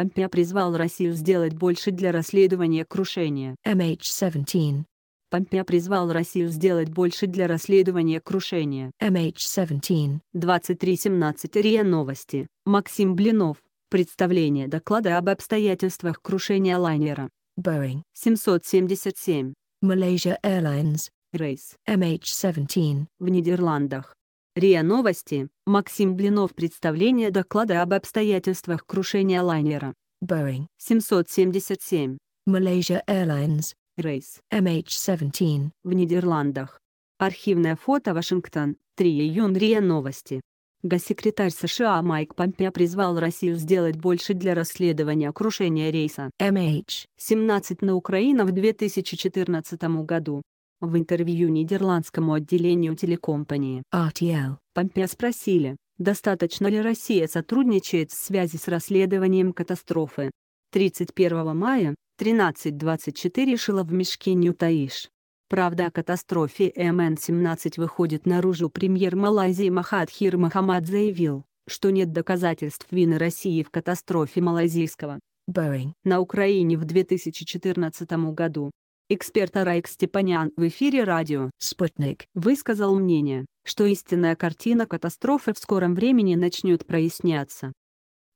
Помпео призвал Россию сделать больше для расследования крушения. MH17. Помпео призвал Россию сделать больше для расследования крушения. MH17. 23.17 РИА Новости. Максим Блинов. Представление доклада об обстоятельствах крушения лайнера. Boeing 777. Malaysia Airlines. Рейс MH17 в Нидерландах. РИА Новости, Максим Блинов представление доклада об обстоятельствах крушения лайнера Boeing 777 Malaysia Airlines Рейс MH17 в Нидерландах. Архивное фото Вашингтон, 3 июня РИА Новости. Госсекретарь США Майк Помпео призвал Россию сделать больше для расследования крушения рейса MH17 на Украину в 2014 году. В интервью нидерландскому отделению телекомпании RTL Помпео спросили, достаточно ли Россия сотрудничает в связи с расследованием катастрофы. 31 мая 13.24 шила в мешке Нью-Таиш. Правда о катастрофе МН-17 выходит наружу премьер Малайзии Махатхир Махамад заявил, что нет доказательств вины России в катастрофе малайзийского Boeing на Украине в 2014 году. Эксперт Арайк Степанян в эфире радио «Спутник» высказал мнение, что истинная картина катастрофы в скором времени начнет проясняться.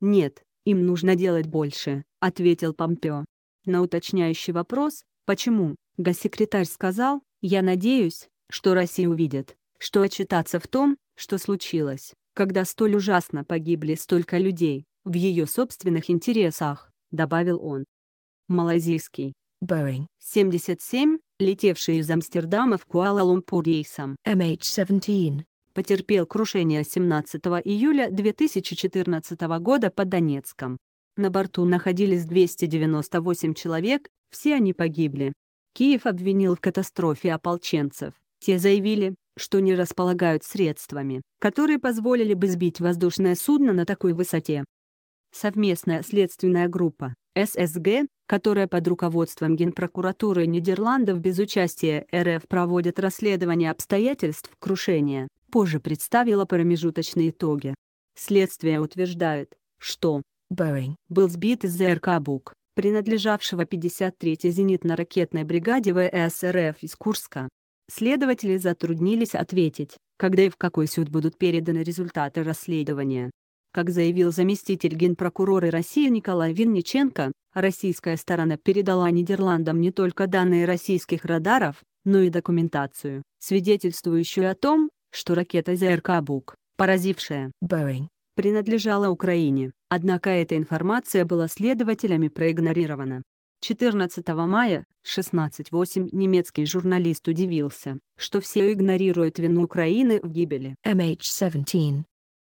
«Нет, им нужно делать больше», — ответил Помпео. На уточняющий вопрос, почему, госсекретарь сказал, «Я надеюсь, что Россия увидит, что отчитаться в том, что случилось, когда столь ужасно погибли столько людей, в ее собственных интересах», — добавил он. Малазийский Boeing 77, летевший из Амстердама в Куала-Лумпур рейсом MH17, потерпел крушение 17 июля 2014 года под Донецком. На борту находились 298 человек, все они погибли. Киев обвинил в катастрофе ополченцев. Те заявили, что не располагают средствами, которые позволили бы сбить воздушное судно на такой высоте. Совместная следственная группа ССГ, которая под руководством Генпрокуратуры Нидерландов без участия РФ проводит расследование обстоятельств крушения, позже представила промежуточные итоги. Следствие утверждает, что Boeing был сбит из ЗРК «Бук», принадлежавшего 53-й зенитно-ракетной бригаде ВС РФ из Курска. Следователи затруднились ответить, когда и в какой суд будут переданы результаты расследования. Как заявил заместитель генпрокурора России Николай Винниченко, российская сторона передала Нидерландам не только данные российских радаров, но и документацию, свидетельствующую о том, что ракета ЗРК «Бук», поразившая Boeing, принадлежала Украине, однако эта информация была следователями проигнорирована. 14 мая, 16.08 немецкий журналист удивился, что все игнорируют вину Украины в гибели MH17.